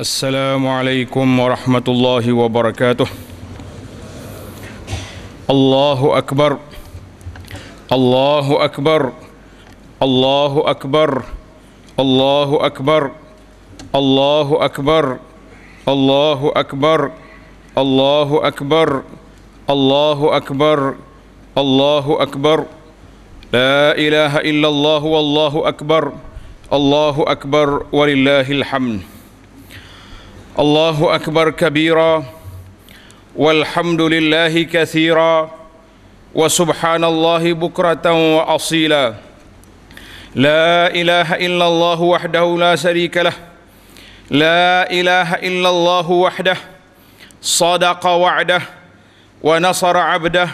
السلام عليكم ورحمة الله وبركاته الله أكبر الله أكبر الله أكبر الله أكبر الله أكبر الله أكبر الله أكبر الله أكبر الله أكبر لا إله إلا الله والله أكبر الله أكبر ولله الحمد الله اكبر كبيرا والحمد لله كثيرا وسبحان الله بكره واصيلا لا اله الا الله وحده لا شريك له لا اله الا الله وحده صدق وعده ونصر عبده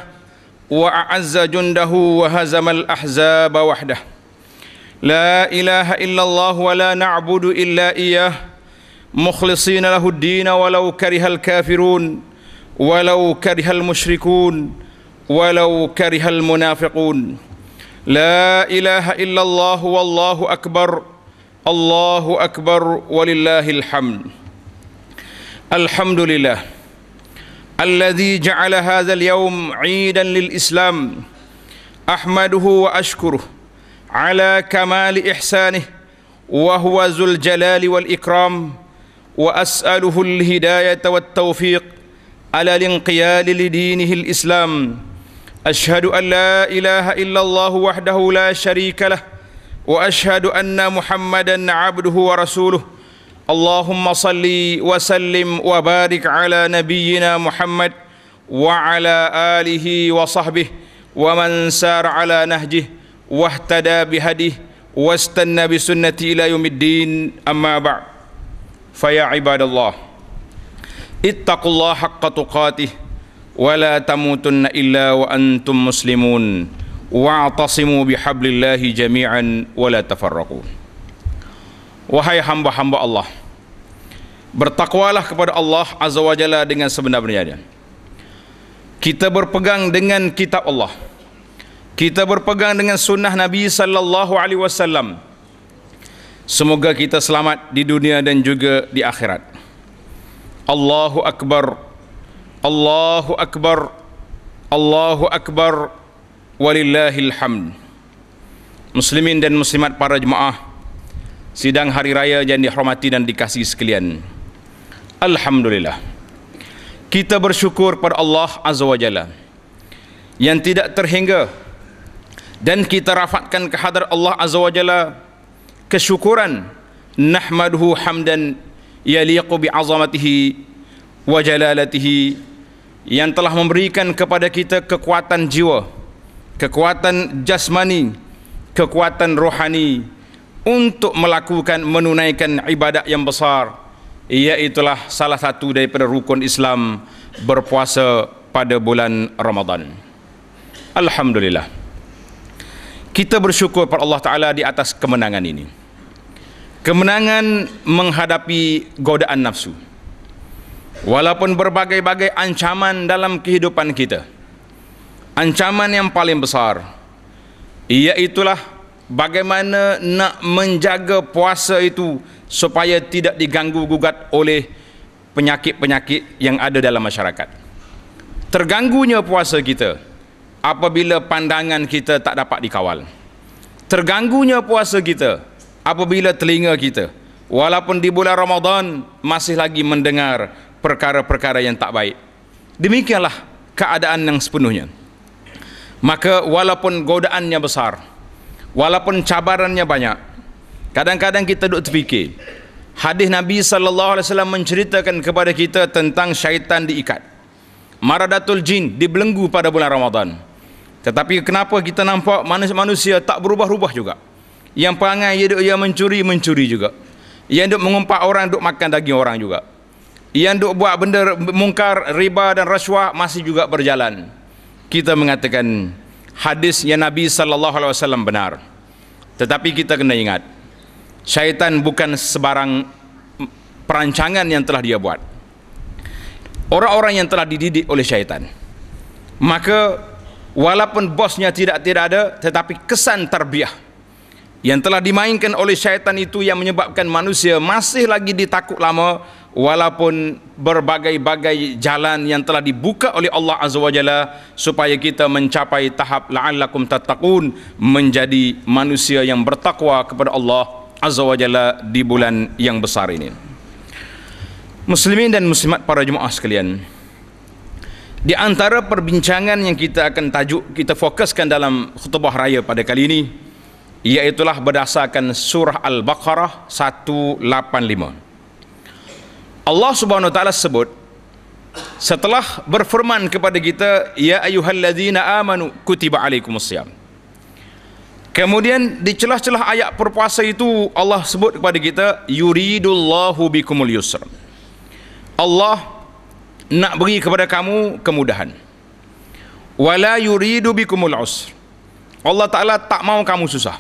واعز جنده وهزم الاحزاب وحده لا اله الا الله ولا نعبد الا اياه مخلصين له الدين ولو كره الكافرون ولو كره المشركون ولو كره المنافقون لا اله الا الله والله اكبر الله اكبر ولله الحمد الحمد لله الذي جعل هذا اليوم عيدا للاسلام احمده واشكره على كمال احسانه وهو ذو الجلال والاكرام واساله الهدايه والتوفيق على الانقياد لدينه الاسلام اشهد ان لا اله الا الله وحده لا شريك له واشهد ان محمدا عبده ورسوله اللهم صل وسلم وبارك على نبينا محمد وعلى اله وصحبه ومن سار على نهجه واهتدى بهديه واستنى بسنته الى يوم الدين اما بعد Faya ibadallah Ittaqullah haqqa tuqatih Wa la tamutunna illa wa antum muslimun Wa'atasimu bihablillahi jami'an Wa la tafarraku Wahai hamba-hamba Allah Bertakwalah kepada Allah Azza wa Jalla dengan sebenar-benarnya Kita berpegang dengan kitab Allah Kita berpegang dengan sunnah Nabi sallallahu alaihi wasallam. Semoga kita selamat di dunia dan juga di akhirat. Allahu akbar. Allahu akbar. Allahu akbar. Walillahil hamd. Muslimin dan muslimat para jemaah sidang hari raya yang dihormati dan dikasihi sekalian. Alhamdulillah. Kita bersyukur pada Allah Azza wa Jalla yang tidak terhingga dan kita rafatkan kehadiran Allah Azza wa Jalla kesyukuran nahmaduhu hamdan yaliqu bi azamatihi wa jalalatihi yang telah memberikan kepada kita kekuatan jiwa kekuatan jasmani kekuatan rohani untuk melakukan menunaikan ibadat yang besar iaitulah salah satu daripada rukun Islam berpuasa pada bulan Ramadan Alhamdulillah kita bersyukur kepada Allah Ta'ala di atas kemenangan ini kemenangan menghadapi godaan nafsu walaupun berbagai-bagai ancaman dalam kehidupan kita ancaman yang paling besar iaitulah bagaimana nak menjaga puasa itu supaya tidak diganggu gugat oleh penyakit-penyakit yang ada dalam masyarakat terganggunya puasa kita apabila pandangan kita tak dapat dikawal terganggunya puasa kita apabila telinga kita walaupun di bulan Ramadan masih lagi mendengar perkara-perkara yang tak baik demikianlah keadaan yang sepenuhnya maka walaupun godaannya besar walaupun cabarannya banyak kadang-kadang kita duduk terfikir hadis Nabi sallallahu alaihi wasallam menceritakan kepada kita tentang syaitan diikat maradatul jin dibelenggu pada bulan Ramadan tetapi kenapa kita nampak manusia-manusia tak berubah-ubah juga yang perangai dia duk yang mencuri, mencuri juga. Yang duk mengumpat orang, duk makan daging orang juga. Yang duk buat benda mungkar, riba dan rasuah masih juga berjalan. Kita mengatakan hadis yang Nabi sallallahu alaihi wasallam benar. Tetapi kita kena ingat syaitan bukan sebarang perancangan yang telah dia buat. Orang-orang yang telah dididik oleh syaitan. Maka walaupun bosnya tidak tidak ada tetapi kesan terbiah yang telah dimainkan oleh syaitan itu yang menyebabkan manusia masih lagi ditakut lama walaupun berbagai-bagai jalan yang telah dibuka oleh Allah Azza wa Jalla supaya kita mencapai tahap la'allakum tattaqun menjadi manusia yang bertakwa kepada Allah Azza wa Jalla di bulan yang besar ini Muslimin dan muslimat para jemaah sekalian di antara perbincangan yang kita akan tajuk kita fokuskan dalam khutbah raya pada kali ini iaitulah berdasarkan surah Al-Baqarah 185. Allah Subhanahu taala sebut setelah berfirman kepada kita ya ayyuhallazina amanu kutiba alaikumusiyam. Kemudian di celah-celah ayat perpuasa itu Allah sebut kepada kita yuridullahu bikumul yusra. Allah nak beri kepada kamu kemudahan. Wala yuridu bikumul usra. Allah Taala tak mau kamu susah.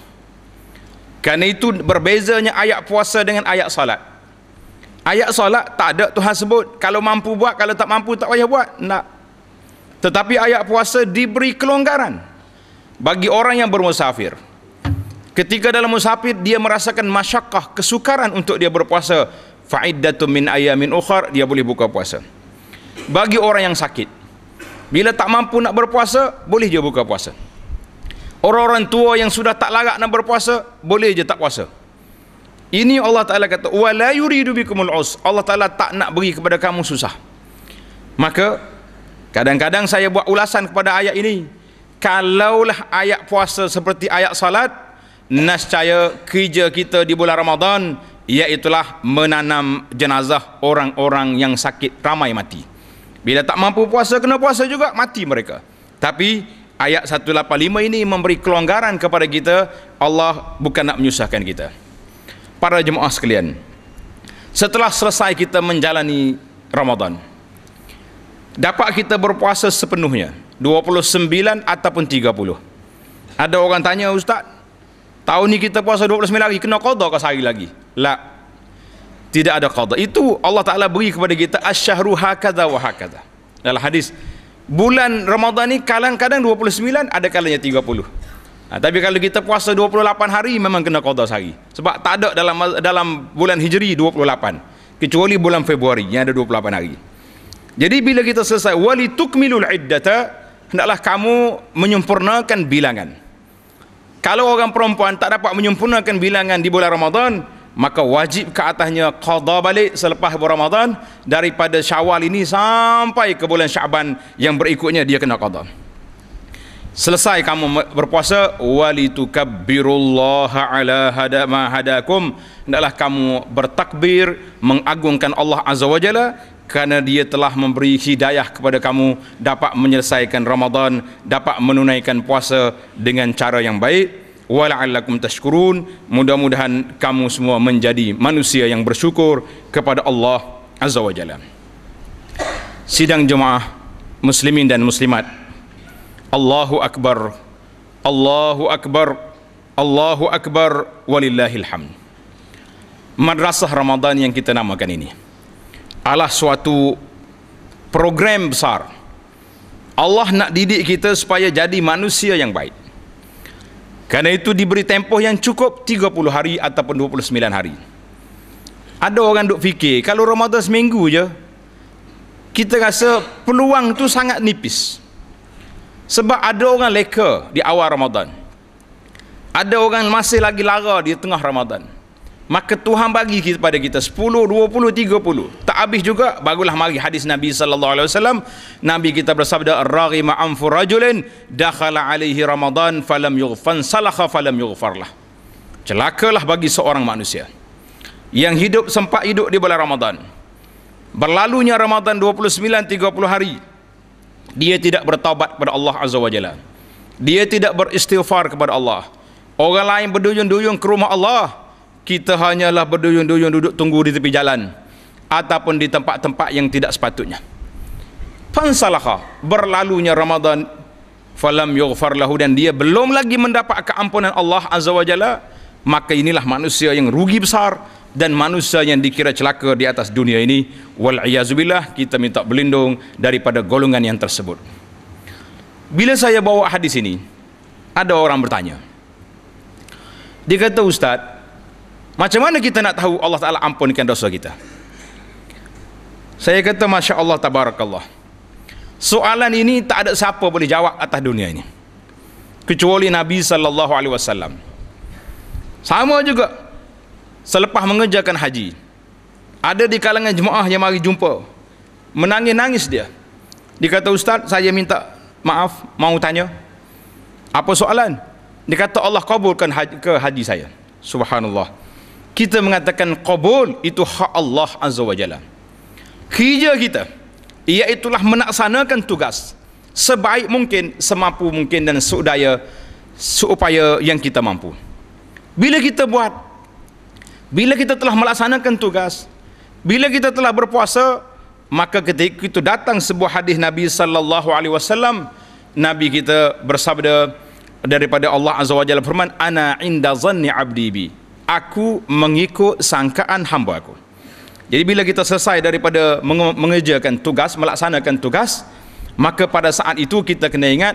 Karena itu berbezanya ayat puasa dengan ayat salat. Ayat salat tak ada Tuhan sebut. Kalau mampu buat, kalau tak mampu tak payah buat. Nak. Tetapi ayat puasa diberi kelonggaran bagi orang yang bermusafir. Ketika dalam musafir dia merasakan masyakah, kesukaran untuk dia berpuasa. Fa'iddatu min ayamin ukhar, dia boleh buka puasa. Bagi orang yang sakit. Bila tak mampu nak berpuasa, boleh dia buka puasa. Orang-orang tua yang sudah tak larat nak berpuasa, boleh je tak puasa. Ini Allah Taala kata, "Wa la yuridu bikumul us." Allah Taala tak nak bagi kepada kamu susah. Maka kadang-kadang saya buat ulasan kepada ayat ini, kalaulah ayat puasa seperti ayat salat, nescaya kerja kita di bulan Ramadan ialah menanam jenazah orang-orang yang sakit ramai mati. Bila tak mampu puasa kena puasa juga mati mereka. Tapi ayat 185 ini memberi kelonggaran kepada kita Allah bukan nak menyusahkan kita para jemaah sekalian setelah selesai kita menjalani Ramadan dapat kita berpuasa sepenuhnya 29 ataupun 30 ada orang tanya ustaz tahun ini kita puasa 29 lagi kena qada ke sehari lagi la tidak ada qada itu Allah Taala beri kepada kita asyhuru hakadha wa hakadha dalam hadis bulan Ramadhan ni kadang-kadang 29 ada kalanya 30 ha, tapi kalau kita puasa 28 hari memang kena qada sehari sebab tak ada dalam dalam bulan Hijri 28 kecuali bulan Februari yang ada 28 hari jadi bila kita selesai wali tukmilul iddata hendaklah kamu menyempurnakan bilangan kalau orang perempuan tak dapat menyempurnakan bilangan di bulan Ramadan maka wajib ke atasnya qada balik selepas bulan Ramadan daripada Syawal ini sampai ke bulan Syaban yang berikutnya dia kena qada. Selesai kamu berpuasa walitukabbirullaha ala hada ma hadakum hendaklah kamu bertakbir mengagungkan Allah azza wajalla kerana dia telah memberi hidayah kepada kamu dapat menyelesaikan Ramadan dapat menunaikan puasa dengan cara yang baik wala'allakum tashkurun mudah-mudahan kamu semua menjadi manusia yang bersyukur kepada Allah azza wajalla sidang jemaah muslimin dan muslimat Allahu akbar Allahu akbar Allahu akbar walillahil hamd madrasah Ramadan yang kita namakan ini adalah suatu program besar Allah nak didik kita supaya jadi manusia yang baik Karena itu diberi tempoh yang cukup 30 hari ataupun 29 hari. Ada orang duk fikir, kalau Ramadan seminggu je, kita rasa peluang tu sangat nipis. Sebab ada orang leka di awal Ramadan. Ada orang masih lagi lara di tengah Ramadan maka Tuhan bagi kepada kita 10 20 30 tak habis juga barulah mari hadis Nabi sallallahu alaihi wasallam Nabi kita bersabda raghi ma'am rajulin dakhala alaihi ramadan falam yughfan salakha falam yughfarlah celakalah bagi seorang manusia yang hidup sempat hidup di bulan Ramadan berlalunya Ramadan 29 30 hari dia tidak bertaubat kepada Allah azza wajalla dia tidak beristighfar kepada Allah orang lain berduyun-duyun ke rumah Allah kita hanyalah berduyun-duyun duduk tunggu di tepi jalan ataupun di tempat-tempat yang tidak sepatutnya fansalaha berlalunya Ramadan falam yughfar lahu dan dia belum lagi mendapat keampunan Allah azza wajalla maka inilah manusia yang rugi besar dan manusia yang dikira celaka di atas dunia ini wal iazubillah kita minta berlindung daripada golongan yang tersebut bila saya bawa hadis ini ada orang bertanya dia kata ustaz macam mana kita nak tahu Allah Ta'ala ampunkan dosa kita? Saya kata Masya Allah Tabarakallah. Soalan ini tak ada siapa boleh jawab atas dunia ini. Kecuali Nabi Sallallahu Alaihi Wasallam. Sama juga. Selepas mengejarkan haji. Ada di kalangan jemaah yang mari jumpa. Menangis-nangis dia. Dia kata Ustaz saya minta maaf mau tanya. Apa soalan? Dia kata Allah kabulkan haji, ke haji saya. Subhanallah. Subhanallah kita mengatakan qabul itu hak Allah Azza wajalla. Kerja kita ialah menaksanakan tugas sebaik mungkin, semampu mungkin dan seudaya seupaya yang kita mampu. Bila kita buat bila kita telah melaksanakan tugas, bila kita telah berpuasa, maka ketika itu datang sebuah hadis Nabi sallallahu alaihi wasallam, Nabi kita bersabda daripada Allah Azza wajalla, Jalla firman, "Ana inda zanni 'abdi bi" aku mengikut sangkaan hamba aku jadi bila kita selesai daripada mengerjakan tugas melaksanakan tugas maka pada saat itu kita kena ingat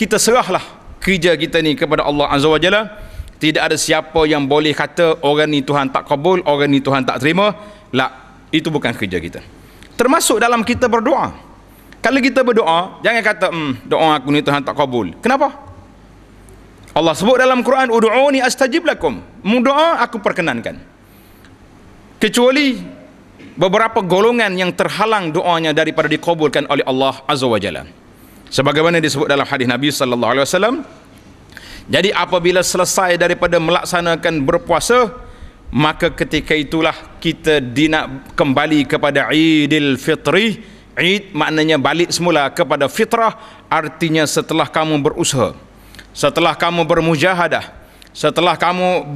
kita serahlah kerja kita ni kepada Allah Azza wa Jalla tidak ada siapa yang boleh kata orang ni Tuhan tak kabul orang ni Tuhan tak terima lah itu bukan kerja kita termasuk dalam kita berdoa kalau kita berdoa jangan kata hmm, doa aku ni Tuhan tak kabul kenapa? kenapa? Allah sebut dalam Quran ud'uni astajib lakum. Mudoa aku perkenankan. Kecuali beberapa golongan yang terhalang doanya daripada dikabulkan oleh Allah Azza wa Jalla. Sebagaimana disebut dalam hadis Nabi sallallahu alaihi wasallam, jadi apabila selesai daripada melaksanakan berpuasa, maka ketika itulah kita dinak kembali kepada Idul Fitri. Id maknanya balik semula kepada fitrah, artinya setelah kamu berusaha setelah kamu bermujahadah, setelah kamu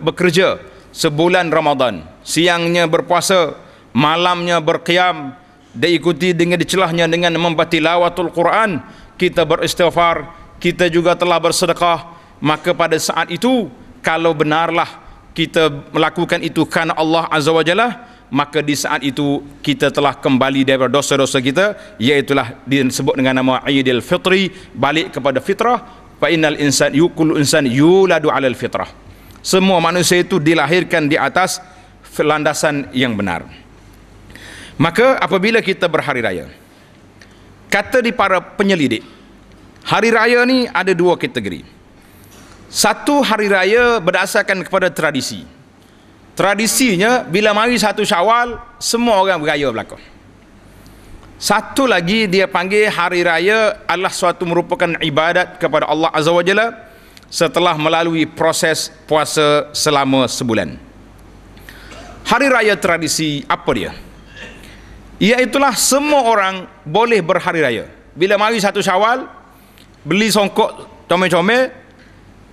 bekerja sebulan Ramadan, siangnya berpuasa, malamnya berqiam, diikuti dengan dicelahnya dengan membatilawatul Quran, kita beristighfar, kita juga telah bersedekah, maka pada saat itu, kalau benarlah kita melakukan itu karena Allah Azza wa Jalla, maka di saat itu kita telah kembali daripada dosa-dosa kita iaitulah disebut dengan nama Aidil Fitri balik kepada fitrah fa innal insan yukul insan yuladu alal fitrah semua manusia itu dilahirkan di atas landasan yang benar maka apabila kita berhari raya kata di para penyelidik hari raya ni ada dua kategori satu hari raya berdasarkan kepada tradisi tradisinya bila mari satu syawal semua orang beraya belakang satu lagi dia panggil hari raya adalah suatu merupakan ibadat kepada Allah Azza wa Jalla setelah melalui proses puasa selama sebulan. Hari raya tradisi apa dia? Iaitulah semua orang boleh berhari raya. Bila mari satu syawal, beli songkok comel-comel,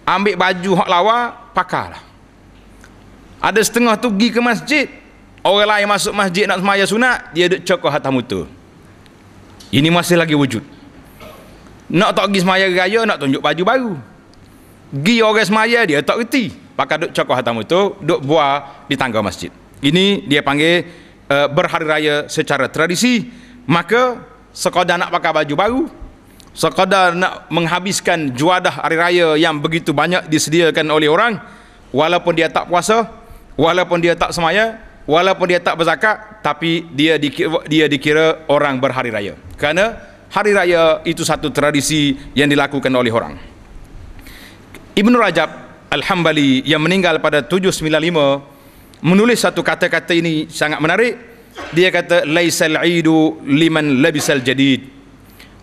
ambil baju hak lawa, pakarlah. Ada setengah tu pergi ke masjid. Orang lain masuk masjid nak semaya sunat, dia duduk cokoh hatamu tu. Ini masih lagi wujud. Nak tak pergi semaya raya, nak tunjuk baju baru. Gi orang semaya, dia tak kerti. Pakai duk cokoh hatamu tu, duk buah di tangga masjid. Ini dia panggil uh, berhari raya secara tradisi. Maka, sekadar nak pakai baju baru, sekadar nak menghabiskan juadah hari raya yang begitu banyak disediakan oleh orang, walaupun dia tak puasa, walaupun dia tak semaya, walaupun dia tak berzakat tapi dia dikira, dia dikira orang berhari raya kerana hari raya itu satu tradisi yang dilakukan oleh orang Ibn Rajab Al-Hambali yang meninggal pada 795 menulis satu kata-kata ini sangat menarik dia kata laisal idu liman labisal jadid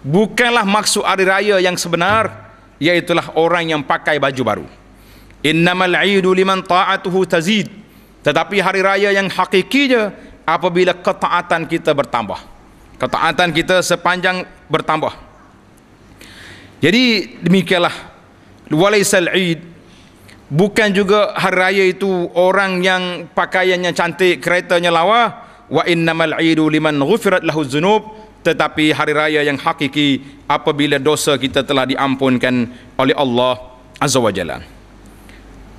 bukanlah maksud hari raya yang sebenar iaitulah orang yang pakai baju baru innamal idu liman ta'atuhu tazid tetapi hari raya yang hakikinya apabila ketaatan kita bertambah. Ketaatan kita sepanjang bertambah. Jadi demikianlah walaisal id bukan juga hari raya itu orang yang pakaiannya cantik, keretanya lawa wa innamal idu liman ghufrat lahu dzunub tetapi hari raya yang hakiki apabila dosa kita telah diampunkan oleh Allah azza wajalla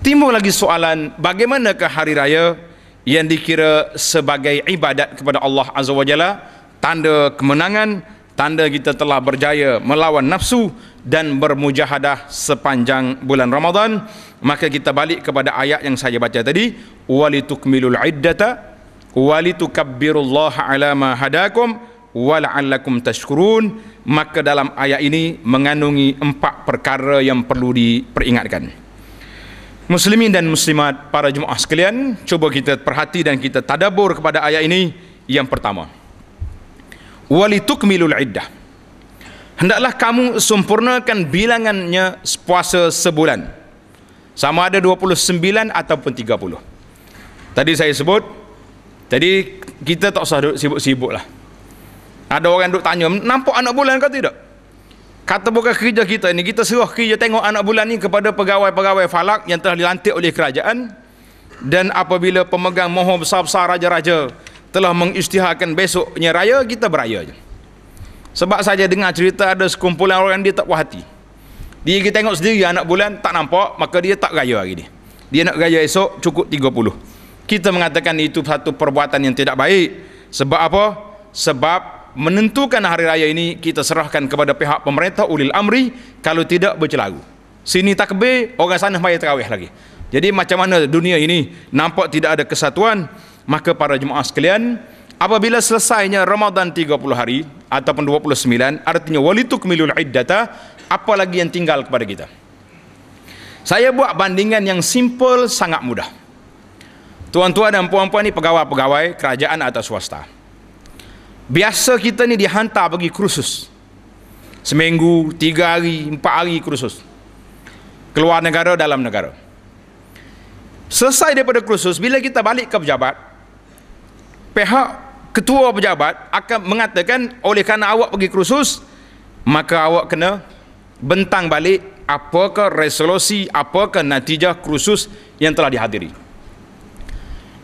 Timbul lagi soalan bagaimanakah hari raya yang dikira sebagai ibadat kepada Allah Azza wa Jalla tanda kemenangan tanda kita telah berjaya melawan nafsu dan bermujahadah sepanjang bulan Ramadan maka kita balik kepada ayat yang saya baca tadi walitukmilul iddata walitukabbirullaha ala ma hadakum wala'allakum tashkurun maka dalam ayat ini mengandungi empat perkara yang perlu diperingatkan Muslimin dan muslimat para jemaah sekalian, cuba kita perhati dan kita tadabur kepada ayat ini yang pertama. Walitukmilul iddah. Hendaklah kamu sempurnakan bilangannya puasa sebulan. Sama ada 29 ataupun 30. Tadi saya sebut, tadi kita tak usah sibuk sibuklah Ada orang duduk tanya, nampak anak bulan kau tidak? Kata bukan kerja kita ini kita suruh kerja tengok anak bulan ini kepada pegawai-pegawai falak yang telah dilantik oleh kerajaan. Dan apabila pemegang moho besar-besar raja-raja telah mengisytiharkan besoknya raya, kita beraya je. Sebab saja dengar cerita ada sekumpulan orang dia tak puas hati. Dia pergi tengok sendiri anak bulan tak nampak, maka dia tak raya hari ni. Dia nak raya esok cukup 30. Kita mengatakan itu satu perbuatan yang tidak baik. Sebab apa? Sebab menentukan hari raya ini kita serahkan kepada pihak pemerintah ulil amri kalau tidak bercelagu sini takbir orang sana bayar terawih lagi jadi macam mana dunia ini nampak tidak ada kesatuan maka para jemaah sekalian apabila selesainya Ramadan 30 hari ataupun 29 artinya walituk milul iddata apa lagi yang tinggal kepada kita saya buat bandingan yang simple sangat mudah tuan-tuan dan puan-puan ini pegawai-pegawai kerajaan atau swasta Biasa kita ni dihantar bagi kursus Seminggu, tiga hari, empat hari kursus Keluar negara, dalam negara Selesai daripada kursus, bila kita balik ke pejabat Pihak ketua pejabat akan mengatakan Oleh kerana awak pergi kursus Maka awak kena bentang balik Apakah resolusi, apakah natijah kursus yang telah dihadiri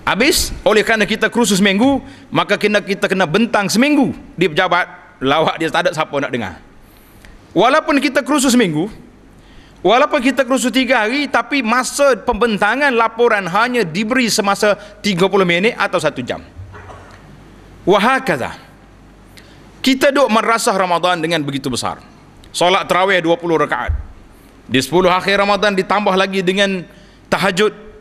Habis oleh kerana kita kursus seminggu Maka kena kita kena bentang seminggu Di pejabat Lawak dia tak ada siapa nak dengar Walaupun kita kursus seminggu Walaupun kita kursus tiga hari Tapi masa pembentangan laporan Hanya diberi semasa 30 minit atau satu jam Wahakazah Kita duk merasah Ramadan dengan begitu besar Solat terawih 20 rakaat Di 10 akhir Ramadan ditambah lagi dengan Tahajud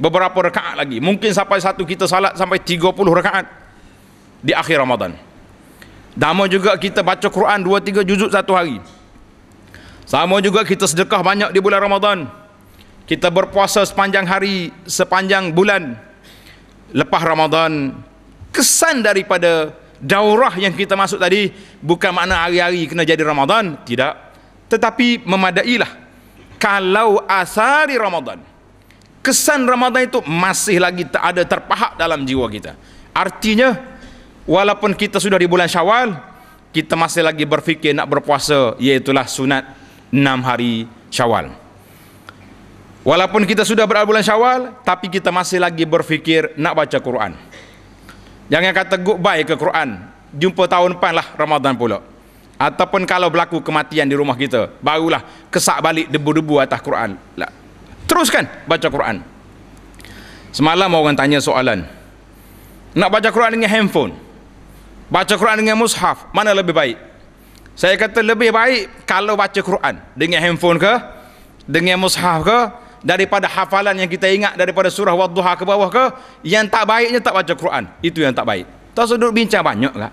beberapa rakaat lagi mungkin sampai satu kita salat sampai 30 rakaat di akhir Ramadan sama juga kita baca Quran 2-3 juzuk satu hari sama juga kita sedekah banyak di bulan Ramadan kita berpuasa sepanjang hari sepanjang bulan lepas Ramadan kesan daripada daurah yang kita masuk tadi bukan makna hari-hari kena jadi Ramadan tidak tetapi memadailah kalau asari Ramadan kesan Ramadhan itu masih lagi tak ada terpahak dalam jiwa kita. Artinya walaupun kita sudah di bulan Syawal, kita masih lagi berfikir nak berpuasa iaitu sunat 6 hari Syawal. Walaupun kita sudah berada bulan Syawal, tapi kita masih lagi berfikir nak baca Quran. Jangan kata goodbye ke Quran. Jumpa tahun depan lah Ramadhan pula. Ataupun kalau berlaku kematian di rumah kita, barulah kesak balik debu-debu atas Quran. Lah teruskan baca Quran semalam orang tanya soalan nak baca Quran dengan handphone baca Quran dengan mushaf mana lebih baik saya kata lebih baik kalau baca Quran dengan handphone ke dengan mushaf ke daripada hafalan yang kita ingat daripada surah wadduha ke bawah ke yang tak baiknya tak baca Quran itu yang tak baik tak sudut bincang banyak kan?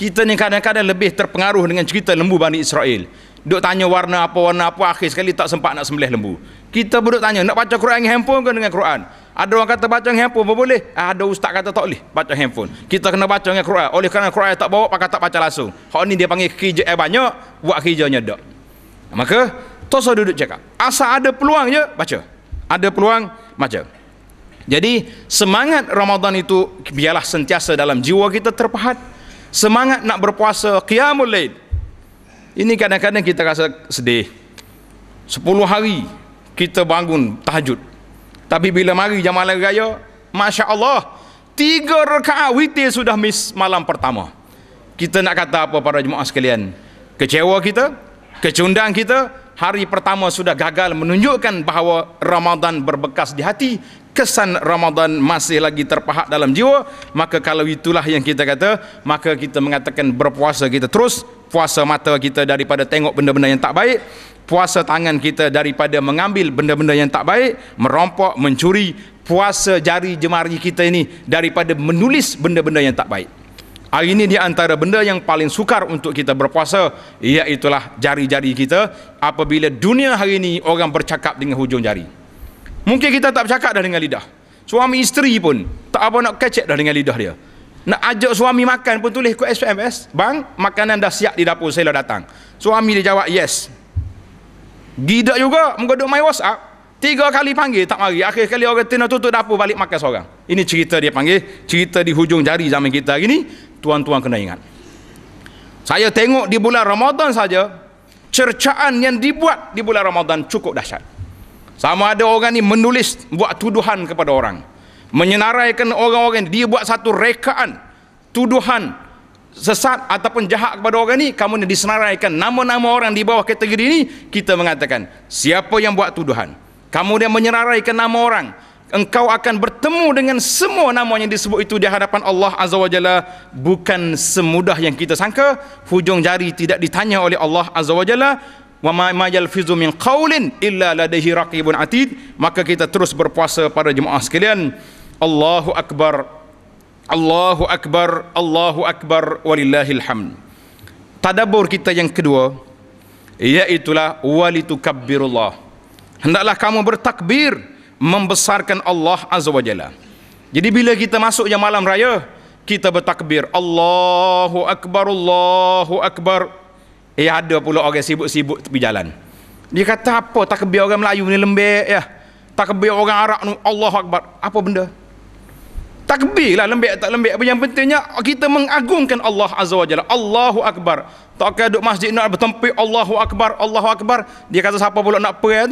kita ni kadang-kadang lebih terpengaruh dengan cerita lembu Bani Israel duk tanya warna apa warna apa akhir sekali tak sempat nak sembelih lembu kita pun duk tanya nak baca Quran dengan handphone ke dengan Quran ada orang kata baca dengan handphone pun boleh ah, ada ustaz kata tak boleh baca handphone kita kena baca dengan Quran oleh kerana Quran tak bawa pakai tak baca langsung hak ni dia panggil kerja yang eh, banyak buat kerjanya tak maka tosa duduk cakap asal ada peluang je baca ada peluang baca jadi semangat Ramadan itu biarlah sentiasa dalam jiwa kita terpahat semangat nak berpuasa qiyamul lain ini kadang-kadang kita rasa sedih. Sepuluh hari kita bangun tahajud. Tapi bila mari jam malam raya, Masya Allah, tiga rekaat witir sudah miss malam pertama. Kita nak kata apa para jemaah sekalian? Kecewa kita, kecundang kita, hari pertama sudah gagal menunjukkan bahawa Ramadan berbekas di hati kesan Ramadan masih lagi terpahak dalam jiwa maka kalau itulah yang kita kata maka kita mengatakan berpuasa kita terus puasa mata kita daripada tengok benda-benda yang tak baik puasa tangan kita daripada mengambil benda-benda yang tak baik merompok mencuri puasa jari jemari kita ini daripada menulis benda-benda yang tak baik Hari ini di antara benda yang paling sukar untuk kita berpuasa iaitulah jari-jari kita apabila dunia hari ini orang bercakap dengan hujung jari. Mungkin kita tak bercakap dah dengan lidah. Suami isteri pun tak apa nak kecek dah dengan lidah dia. Nak ajak suami makan pun tulis ke SMS. Bang, makanan dah siap di dapur saya dah datang. Suami dia jawab yes. Gidak juga, muka duk main WhatsApp. Tiga kali panggil, tak mari. Akhir kali orang tina tutup dapur balik makan seorang. Ini cerita dia panggil. Cerita di hujung jari zaman kita hari ini. Tuan-tuan kena ingat. Saya tengok di bulan Ramadan saja. Cercaan yang dibuat di bulan Ramadan cukup dahsyat. Sama ada orang ni menulis buat tuduhan kepada orang. Menyenaraikan orang-orang dia buat satu rekaan tuduhan sesat ataupun jahat kepada orang ni kamu ni disenaraikan nama-nama orang di bawah kategori ni kita mengatakan siapa yang buat tuduhan kamu dia menyenaraikan nama orang engkau akan bertemu dengan semua nama yang disebut itu di hadapan Allah Azza wa Jalla bukan semudah yang kita sangka hujung jari tidak ditanya oleh Allah Azza wa Jalla wa ma yalfizu min qawlin illa ladaihi raqibun atid maka kita terus berpuasa pada jemaah sekalian Allahu akbar Allahu akbar Allahu akbar walillahil hamd tadabbur kita yang kedua ialah walitukabbirullah hendaklah kamu bertakbir membesarkan Allah azza wajalla jadi bila kita masuk yang malam raya kita bertakbir Allahu akbar Allahu akbar Eh ada pula orang sibuk-sibuk tepi jalan. Dia kata apa tak kebiar orang Melayu ni lembek ya. Tak kebiar orang Arab ni Allahu Akbar. Apa benda? Tak lah lembek tak lembek. Apa yang pentingnya kita mengagungkan Allah Azza wa Jalla. Allahu Akbar. Tak kaya duduk masjid nak bertempi Allahu Akbar, Allahu Akbar. Dia kata siapa pula nak pray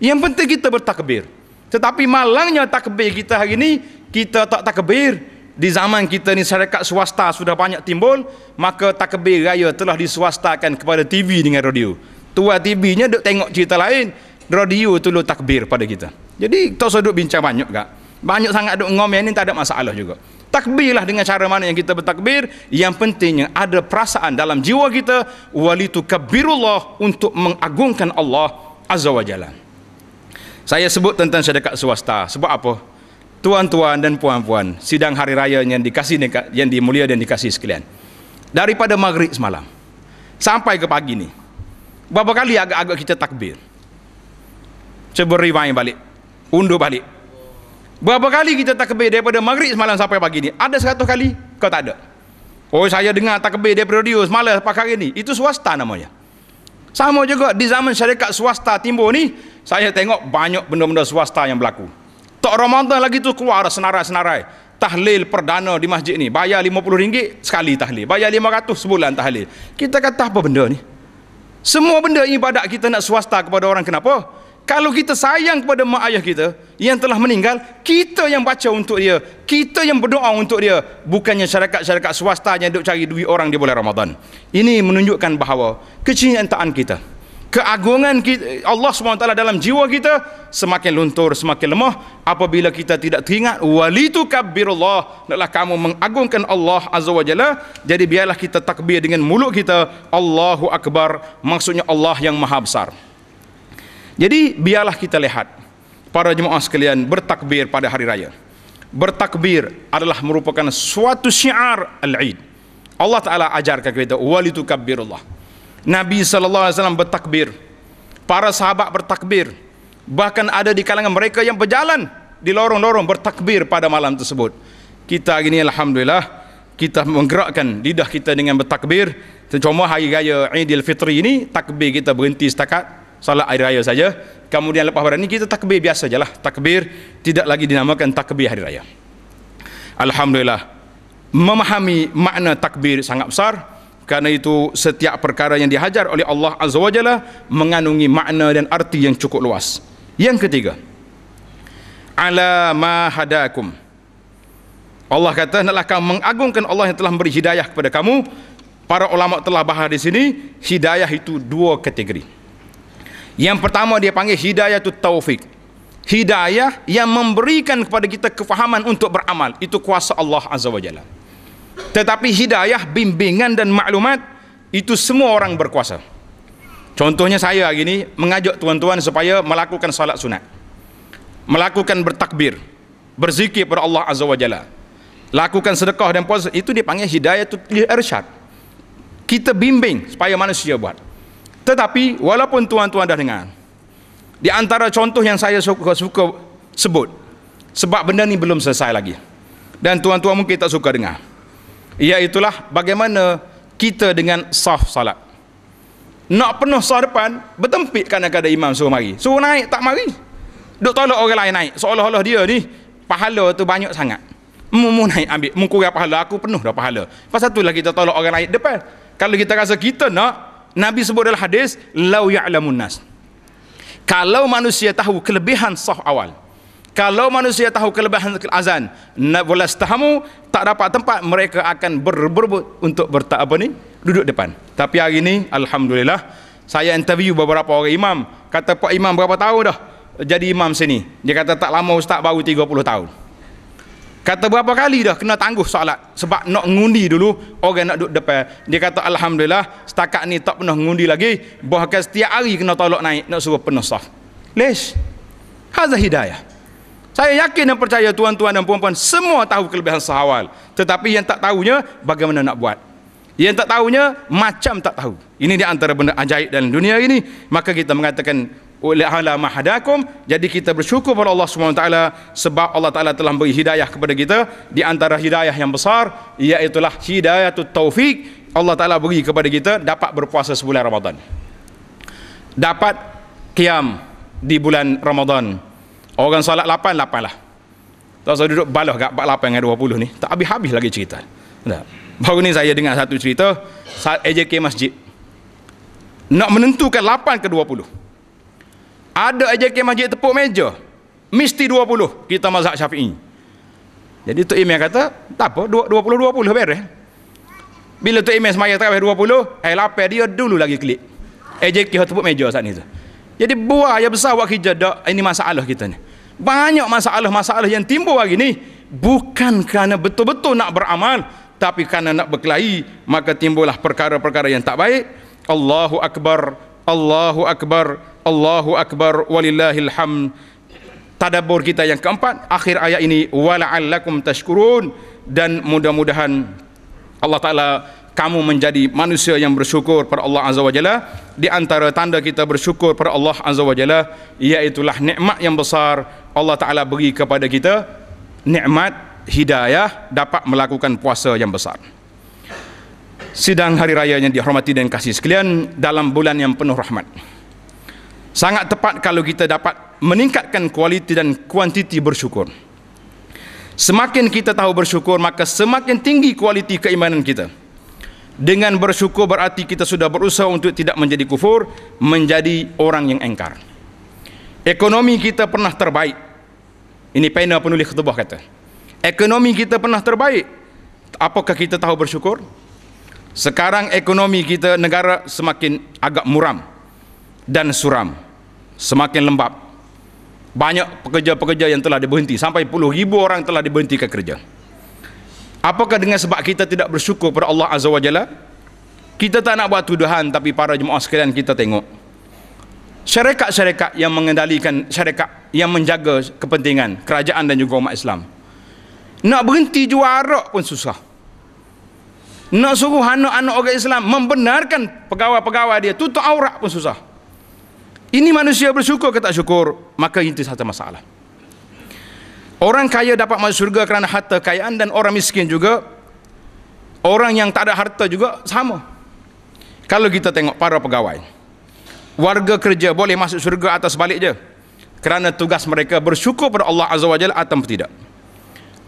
Yang penting kita bertakbir. Tetapi malangnya takbir kita hari ni, kita tak takbir di zaman kita ni syarikat swasta sudah banyak timbul maka takbir raya telah diswastakan kepada TV dengan radio tua TV-nya duk tengok cerita lain radio tu lu takbir pada kita jadi kita sudah bincang banyak kak. banyak sangat duk ngomel ni tak ada masalah juga takbirlah dengan cara mana yang kita bertakbir yang pentingnya ada perasaan dalam jiwa kita walitu kabirullah untuk mengagungkan Allah azza wajalla saya sebut tentang syarikat swasta sebab apa tuan-tuan dan puan-puan sidang hari raya yang dikasih yang dimulia dan dikasih sekalian daripada maghrib semalam sampai ke pagi ni berapa kali agak-agak kita takbir cuba rewind balik undur balik berapa kali kita takbir daripada maghrib semalam sampai pagi ni ada 100 kali kau tak ada oh saya dengar takbir daripada radio semalam sampai hari ni itu swasta namanya sama juga di zaman syarikat swasta timbul ni saya tengok banyak benda-benda swasta yang berlaku tak Ramadan lagi tu keluar senarai-senarai. Tahlil perdana di masjid ni. Bayar RM50 sekali tahlil. Bayar RM500 sebulan tahlil. Kita kata apa benda ni? Semua benda ibadat kita nak swasta kepada orang. Kenapa? Kalau kita sayang kepada mak ayah kita yang telah meninggal, kita yang baca untuk dia. Kita yang berdoa untuk dia. Bukannya syarikat-syarikat swasta yang duk cari duit orang di bulan Ramadan. Ini menunjukkan bahawa kecintaan kita keagungan Allah SWT dalam jiwa kita semakin luntur, semakin lemah apabila kita tidak teringat walitu kabbirullah adalah kamu mengagungkan Allah Azza wa Jalla jadi biarlah kita takbir dengan mulut kita Allahu Akbar maksudnya Allah yang maha besar jadi biarlah kita lihat para jemaah sekalian bertakbir pada hari raya bertakbir adalah merupakan suatu syiar al-id Allah Ta'ala ajarkan kita walitu kabbirullah Nabi SAW bertakbir Para sahabat bertakbir Bahkan ada di kalangan mereka yang berjalan Di lorong-lorong bertakbir pada malam tersebut Kita hari ini Alhamdulillah Kita menggerakkan lidah kita dengan bertakbir Cuma hari raya Aidil Fitri ini Takbir kita berhenti setakat Salat hari raya saja Kemudian lepas hari ini kita takbir biasa je lah Takbir tidak lagi dinamakan takbir hari raya Alhamdulillah Memahami makna takbir sangat besar Karena itu setiap perkara yang dihajar oleh Allah Azza wa Jalla mengandungi makna dan arti yang cukup luas. Yang ketiga. Ala ma hadakum. Allah kata hendaklah kamu mengagungkan Allah yang telah memberi hidayah kepada kamu. Para ulama telah bahas di sini hidayah itu dua kategori. Yang pertama dia panggil hidayah itu taufik. Hidayah yang memberikan kepada kita kefahaman untuk beramal itu kuasa Allah Azza wa Jalla. Tetapi hidayah, bimbingan dan maklumat itu semua orang berkuasa. Contohnya saya hari ini mengajak tuan-tuan supaya melakukan salat sunat. Melakukan bertakbir, berzikir kepada Allah Azza wa Jalla. Lakukan sedekah dan puasa itu dipanggil hidayah tu irsyad. Kita bimbing supaya manusia buat. Tetapi walaupun tuan-tuan dah dengar di antara contoh yang saya suka, suka sebut sebab benda ni belum selesai lagi dan tuan-tuan mungkin tak suka dengar Iaitulah bagaimana kita dengan saf salat. Nak penuh saf depan, bertempik kadang-kadang imam suruh mari. Suruh naik, tak mari. Duk tolak orang lain naik. Seolah-olah dia ni, pahala tu banyak sangat. Mu naik ambil, mu kurang pahala, aku penuh dah pahala. Pasal tu itulah kita tolak orang naik depan. Kalau kita rasa kita nak, Nabi sebut dalam hadis, Lau ya'lamun nas. Kalau manusia tahu kelebihan saf awal kalau manusia tahu kelebihan azan na bulas setahamu tak dapat tempat mereka akan berebut untuk bertak apa ni duduk depan tapi hari ini Alhamdulillah saya interview beberapa orang imam kata Pak Imam berapa tahun dah jadi imam sini dia kata tak lama ustaz baru 30 tahun kata berapa kali dah kena tangguh solat sebab nak ngundi dulu orang nak duduk depan dia kata Alhamdulillah setakat ni tak pernah ngundi lagi bahkan setiap hari kena tolak naik nak suruh penuh sah les Hazah hidayah. Saya yakin dan percaya tuan-tuan dan puan-puan semua tahu kelebihan sahawal. Tetapi yang tak tahunya bagaimana nak buat. Yang tak tahunya macam tak tahu. Ini di antara benda ajaib dalam dunia ini. Maka kita mengatakan oleh ulil mahadakum jadi kita bersyukur kepada Allah SWT sebab Allah taala telah beri hidayah kepada kita di antara hidayah yang besar iaitulah hidayah tu taufik Allah taala beri kepada kita dapat berpuasa sebulan Ramadan. Dapat qiam di bulan Ramadan. Orang solat 8, lapan lah. Tak usah duduk balas kat 48 dengan puluh ni. Tak habis-habis lagi cerita. Tak. Baru ni saya dengar satu cerita. Saat AJK Masjid. Nak menentukan lapan ke dua puluh. Ada AJK Masjid tepuk meja. Mesti puluh. Kita mazhab syafi'i. Jadi Tok Imeh kata, tak apa, dua puluh beres. Bila Tok Imeh semaya terakhir puluh, air eh, lapar dia dulu lagi klik. AJK tepuk meja saat ni tu. Jadi buah yang besar buat kerja, dok, ini masalah kita ni. Banyak masalah-masalah yang timbul hari ini bukan kerana betul-betul nak beramal tapi kerana nak berkelahi maka timbullah perkara-perkara yang tak baik. Allahu akbar, Allahu akbar, Allahu akbar walillahil hamd. Tadabbur kita yang keempat akhir ayat ini wala'allakum tashkurun dan mudah-mudahan Allah Taala kamu menjadi manusia yang bersyukur kepada Allah Azza wa Jalla di antara tanda kita bersyukur kepada Allah Azza wa Jalla iaitu nikmat yang besar Allah Ta'ala beri kepada kita nikmat hidayah dapat melakukan puasa yang besar sidang hari raya yang dihormati dan kasih sekalian dalam bulan yang penuh rahmat sangat tepat kalau kita dapat meningkatkan kualiti dan kuantiti bersyukur semakin kita tahu bersyukur maka semakin tinggi kualiti keimanan kita dengan bersyukur berarti kita sudah berusaha untuk tidak menjadi kufur menjadi orang yang engkar ekonomi kita pernah terbaik ini pena penulis khutbah kata. Ekonomi kita pernah terbaik. Apakah kita tahu bersyukur? Sekarang ekonomi kita negara semakin agak muram dan suram. Semakin lembab. Banyak pekerja-pekerja yang telah diberhenti. Sampai puluh ribu orang telah diberhentikan kerja. Apakah dengan sebab kita tidak bersyukur pada Allah Azza wa Jalla? Kita tak nak buat tuduhan tapi para jemaah sekalian kita tengok syarikat-syarikat yang mengendalikan syarikat yang menjaga kepentingan kerajaan dan juga umat Islam. Nak berhenti jual arak pun susah. Nak suruh anak-anak orang Islam membenarkan pegawai-pegawai dia tutup aurat pun susah. Ini manusia bersyukur ke tak syukur, maka itu satu masalah. Orang kaya dapat masuk syurga kerana harta kayaan dan orang miskin juga orang yang tak ada harta juga sama. Kalau kita tengok para pegawai warga kerja boleh masuk syurga atas balik je kerana tugas mereka bersyukur pada Allah Azza wa Jalla atau tidak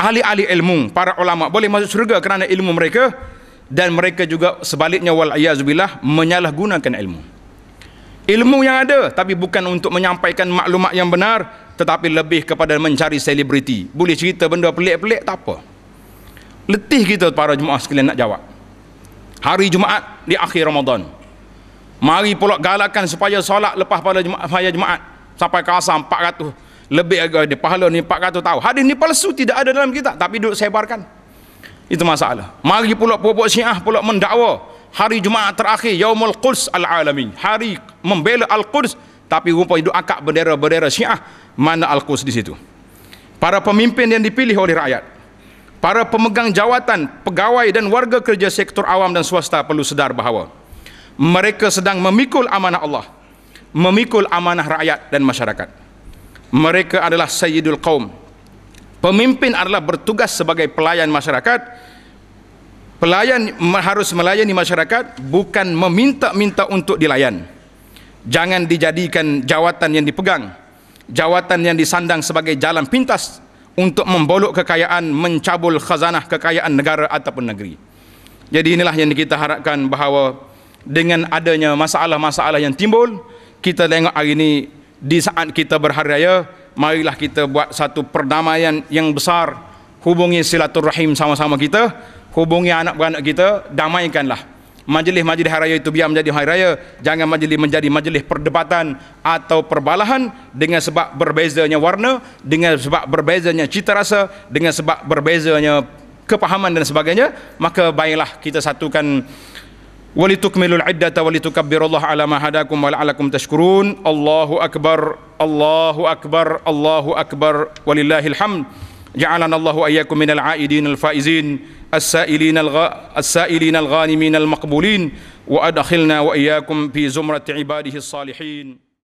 ahli-ahli ilmu para ulama boleh masuk syurga kerana ilmu mereka dan mereka juga sebaliknya wal ayazubillah menyalahgunakan ilmu ilmu yang ada tapi bukan untuk menyampaikan maklumat yang benar tetapi lebih kepada mencari selebriti boleh cerita benda pelik-pelik tak apa letih kita para jemaah sekalian nak jawab hari Jumaat di akhir Ramadan mari pula galakan supaya solat lepas pada jemaah jemaat sampai ke asar 400 lebih agak dia pahala ni 400 tahu hadis ni palsu tidak ada dalam kita tapi duduk sebarkan itu masalah mari pula puak syiah pula mendakwa hari jumaat terakhir yaumul quds al-alami hari membela al-quds tapi rupa hidup akak bendera-bendera syiah mana al-quds di situ para pemimpin yang dipilih oleh rakyat para pemegang jawatan pegawai dan warga kerja sektor awam dan swasta perlu sedar bahawa mereka sedang memikul amanah Allah memikul amanah rakyat dan masyarakat mereka adalah sayyidul qaum pemimpin adalah bertugas sebagai pelayan masyarakat pelayan harus melayani masyarakat bukan meminta-minta untuk dilayan jangan dijadikan jawatan yang dipegang jawatan yang disandang sebagai jalan pintas untuk membolok kekayaan mencabul khazanah kekayaan negara ataupun negeri jadi inilah yang kita harapkan bahawa dengan adanya masalah-masalah yang timbul kita tengok hari ini di saat kita berhari raya marilah kita buat satu perdamaian yang besar hubungi silaturahim sama-sama kita hubungi anak beranak kita damaikanlah majlis-majlis hari raya itu biar menjadi hari raya jangan majlis menjadi majlis perdebatan atau perbalahan dengan sebab berbezanya warna dengan sebab berbezanya cita rasa dengan sebab berbezanya kepahaman dan sebagainya maka baiklah kita satukan walitukmilul iddata walitukabbirullah ala ma hadakum wa la'alakum tashkurun Allahu Akbar Allahu Akbar Allahu Akbar walillahil hamd ja'alana Allahu ayyakum minal a'idin al faizin السائلين الغ... السائلين الغانمين المقبولين وادخلنا واياكم في زمره عباده الصالحين